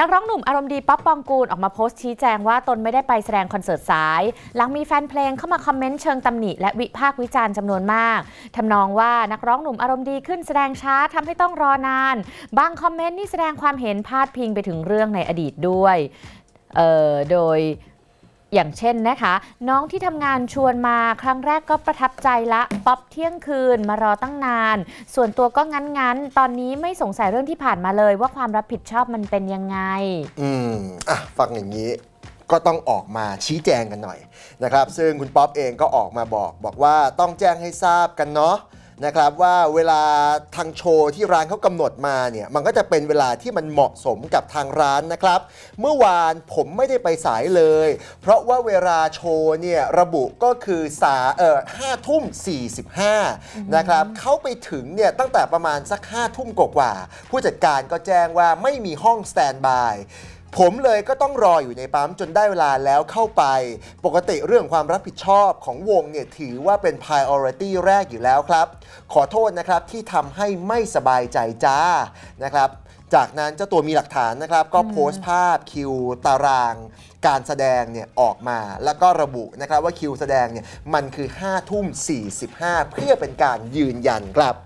นักร้องหนุ่มอารมณ์ดีป๊อปปองกูล ออกมาโพสต์ชี้แจงว่าตนไม่ได้ไปแสดงคอนเสิร์ตสาย หลังมีแฟนเพลงเข้ามาคอมเมนต์เชิงตำหนิและวิพากษ์วิจารณ์จำานวนมาก ทำนองว่านักร้องหนุ่ม อารมณ์ดีขึ้นแสดง ช้าทำให้ต้องรอนาน บางคอมเมนต์นี่แสดงความเห็นพาดพิงไปถึงเรื่องในอดีตด้วยโดยอย่างเช่นนะคะ น้องที่ทำงานชวนมา ครั้งแรกก็ประทับใจละ ป๊อปเที่ยงคืนมารอตั้งนาน ส่วนตัวก็งั้น ๆ ตอนนี้ไม่สงสัยเรื่องที่ผ่านมาเลย ว่าความรับผิดชอบมันเป็นยังไง อืมอ่ะฟังอย่างนี้ ก็ต้องออกมาชี้แจงกันหน่อยนะครับซึ่งคุณป๊อปเองก็ออกมาบอก บอกว่าต้องแจ้งให้ทราบกันเนาะนะครับว่าเวลาทางโชว์ที่ร้านเขากำหนดมาเนี่ยมันก็จะเป็นเวลาที่มันเหมาะสมกับทางร้านนะครับ เมื่อวานผมไม่ได้ไปสายเลย เพราะว่าเวลาโชว์เนี่ยระบุก็คือสาเออห้าทุ่มสี่สิบห้านะครับเขาไปถึงเนี่ยตั้งแต่ประมาณสักห้าทุ่มกว่า ผู้จัดการก็แจ้งว่าไม่มีห้องสแตนบายผมเลยก็ต้องรออยู่ในปั๊ม จนได้เวลาแล้วเข้าไป ปกติเรื่องความรับผิดชอบของวงเนี่ยถือว่าเป็น priority แรกอยู่แล้วครับ ขอโทษนะครับ ที่ทำให้ไม่สบายใจจ้า นะครับ จากนั้นเจ้าตัวมีหลักฐานนะครับ ก็โพสต์ภาพคิวตารางการแสดงเนี่ย ออกมาแล้วก็ระบุนะครับว่าคิวแสดงเนี่ย มันคือ 5 ทุ่ม 45 เพื่อเป็นการยืนยันครับ